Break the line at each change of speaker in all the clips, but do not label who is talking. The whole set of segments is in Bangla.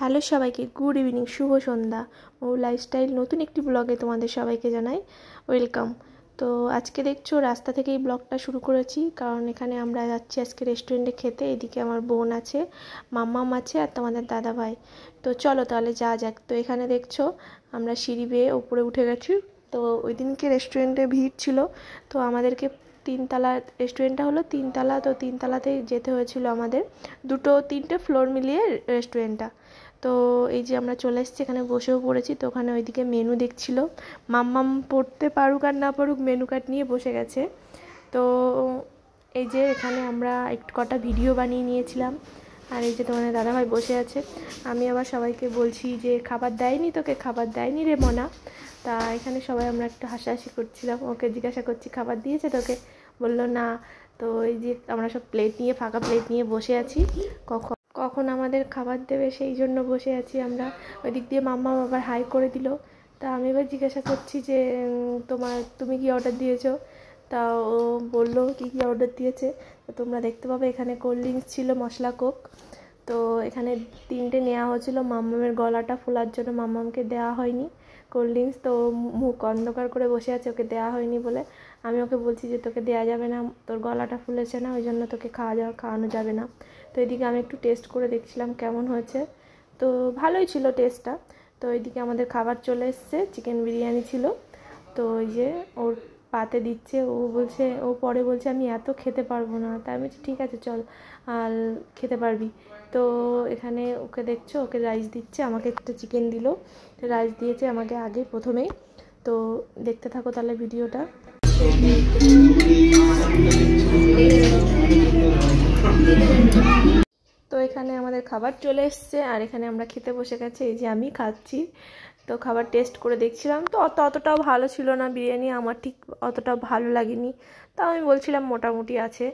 হ্যালো সবাইকে গুড ইভিনিং শুভ সন্ধ্যা ও লাইফস্টাইল নতুন একটি ব্লগে তোমাদের সবাইকে জানাই ওয়েলকাম তো আজকে দেখছো রাস্তা থেকেই ব্লগটা শুরু করেছি কারণ এখানে আমরা যাচ্ছি আজকে রেস্টুরেন্টে খেতে এদিকে আমার বোন আছে মাম্মাম আছে আর তোমাদের দাদা ভাই তো চলো তাহলে যা যাক তো এখানে দেখছো আমরা সিঁড়ি বেয়ে ওপরে উঠে গেছি তো ওই দিনকে রেস্টুরেন্টে ভিড় ছিল তো আমাদেরকে তিনতলা রেস্টুরেন্টটা হলো তিনতলা তো তিনতলাতেই যেতে হয়েছিল আমাদের দুটো তিনটে ফ্লোর মিলিয়ে রেস্টুরেন্টটা তো এই যে আমরা চলে এসেছি এখানে বসেও পড়েছি তো ওখানে ওইদিকে মেনু দেখছিল মাম্মাম পড়তে পারুক আর না পারুক মেনু কার্ড নিয়ে বসে গেছে তো এই যে এখানে আমরা একটু কটা ভিডিও বানিয়ে নিয়েছিলাম আর এই যে তোমাদের দাদাভাই বসে আছে আমি আবার সবাইকে বলছি যে খাবার দেয়নি তোকে খাবার দেয়নি রে মনা তা এখানে সবাই আমরা একটু হাসাহাসি করছিলাম ওকে জিজ্ঞাসা করছি খাবার দিয়েছে তোকে বললো না তো এই যে আমরা সব প্লেট নিয়ে ফাঁকা প্লেট নিয়ে বসে আছি কখন কখন আমাদের খাবার দেবে সেই জন্য বসে আছি আমরা ওই দিক দিয়ে মাম্মা আবার হাই করে দিল তা আমি এবার জিজ্ঞাসা করছি যে তোমার তুমি কি অর্ডার দিয়েছো তা ও বললো কী কী অর্ডার দিয়েছে তোমরা দেখতে পাবে এখানে কোল্ড ড্রিঙ্কস ছিল মশলা কোক তো এখানে তিনটে নেওয়া হয়েছিল মাম্মামের গলাটা ফোলার জন্য মাম্মামকে দেওয়া হয়নি কোল্ড ড্রিঙ্কস তো মুখ অন্ধকার করে বসে আছে ওকে দেওয়া হয়নি বলে আমি ওকে বলছি যে তোকে দেওয়া যাবে না তোর গলাটা ফুলেছে না ওই জন্য তোকে খাওয়া যাওয়া খাওয়ানো যাবে না তো এদিকে আমি একটু টেস্ট করে দেখছিলাম কেমন হয়েছে তো ভালোই ছিল টেস্টটা তো এদিকে আমাদের খাবার চলে এসছে চিকেন বিরিয়ানি ছিল তো ওই যে ওর পাতে দিচ্ছে ও বলছে ও পরে বলছে আমি এত খেতে পারবো না তাই আমি ঠিক আছে চল আর খেতে পারবি তো এখানে ওকে দেখছো ওকে রাইস দিচ্ছে আমাকে একটা চিকেন দিল রাইস দিয়েছে আমাকে আগে প্রথমেই তো দেখতে থাকো তাহলে ভিডিওটা তো এখানে আমাদের খাবার চলে এসছে আর এখানে আমরা খেতে বসে গেছি এই যে আমি খাচ্ছি তো খাবার টেস্ট করে দেখছিলাম তো অত অতটাও ভালো ছিল না বিরিয়ানি আমার ঠিক অতটাও ভালো লাগেনি তাও আমি বলছিলাম মোটামুটি আছে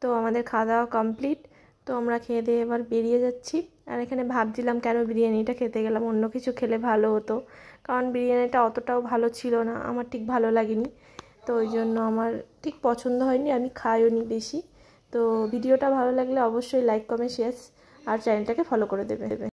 তো আমাদের খাওয়া দাওয়া কমপ্লিট তো আমরা খেয়ে দিয়ে এবার বেরিয়ে যাচ্ছি আর এখানে ভাবছিলাম কেন বিরিয়ানিটা খেতে গেলাম অন্য কিছু খেলে ভালো হতো কারণ বিরিয়ানিটা অতটাও ভালো ছিল না আমার ঠিক ভালো লাগেনি তো ওই জন্য আমার ঠিক পছন্দ হয়নি আমি খাইও নি বেশি তো ভিডিওটা ভালো লাগলে অবশ্যই লাইক কমেন্ট শেয়ার আর চ্যানেলটাকে ফলো করে দেবে